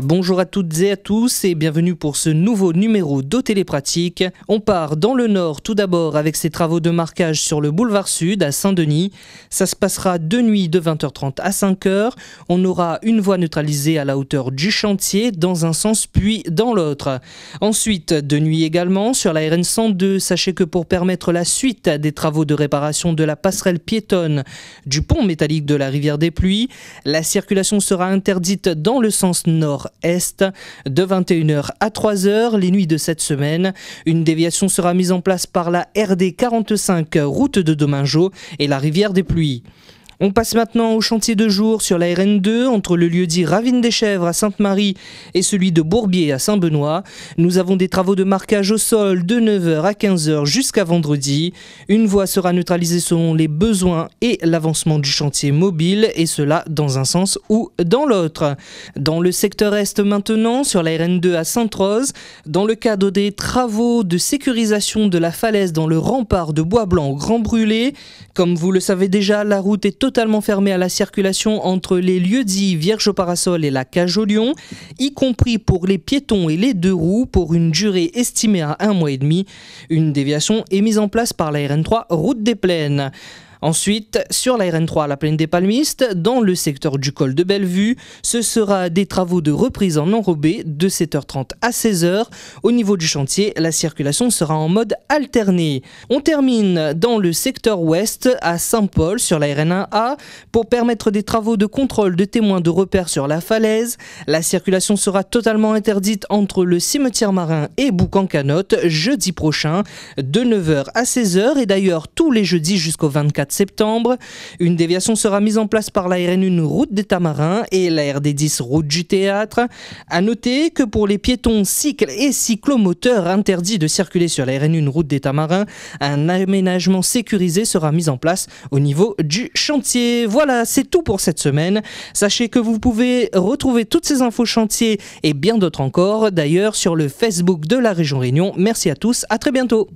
Bonjour à toutes et à tous et bienvenue pour ce nouveau numéro de télépratique On part dans le Nord tout d'abord avec ces travaux de marquage sur le boulevard Sud à Saint-Denis. Ça se passera de nuit de 20h30 à 5h. On aura une voie neutralisée à la hauteur du chantier dans un sens puis dans l'autre. Ensuite, de nuit également sur la RN 102, sachez que pour permettre la suite des travaux de réparation de la passerelle piétonne du pont métallique de la rivière des Pluies, la circulation sera interdite dans le sens nord est de 21h à 3h les nuits de cette semaine. Une déviation sera mise en place par la RD 45 route de Domingo et la rivière des pluies. On passe maintenant au chantier de jour sur la RN2 entre le lieu dit Ravine des Chèvres à Sainte-Marie et celui de Bourbier à Saint-Benoît. Nous avons des travaux de marquage au sol de 9h à 15h jusqu'à vendredi. Une voie sera neutralisée selon les besoins et l'avancement du chantier mobile et cela dans un sens ou dans l'autre. Dans le secteur est maintenant sur la RN2 à Sainte-Rose, dans le cadre des travaux de sécurisation de la falaise dans le rempart de Bois Blanc Grand Brûlé, comme vous le savez déjà, la route est totalement fermée à la circulation entre les lieux dits Vierge parasol et la cage au lion, y compris pour les piétons et les deux roues pour une durée estimée à un mois et demi. Une déviation est mise en place par la RN3 Route des Plaines. Ensuite, sur la RN3 à la plaine des Palmistes, dans le secteur du col de Bellevue, ce sera des travaux de reprise en enrobé de 7h30 à 16h. Au niveau du chantier, la circulation sera en mode alterné. On termine dans le secteur ouest à Saint-Paul sur la RN1A pour permettre des travaux de contrôle de témoins de repères sur la falaise. La circulation sera totalement interdite entre le cimetière marin et Boucan-Canotte jeudi prochain de 9h à 16h et d'ailleurs tous les jeudis jusqu'au 24 septembre. Une déviation sera mise en place par la RN1 route des Tamarins et la RD10 route du Théâtre. À noter que pour les piétons, cycles et cyclomoteurs interdits de circuler sur la RN1 route des Tamarins, un aménagement sécurisé sera mis en place au niveau du chantier. Voilà, c'est tout pour cette semaine. Sachez que vous pouvez retrouver toutes ces infos chantier et bien d'autres encore d'ailleurs sur le Facebook de la région Réunion. Merci à tous, à très bientôt.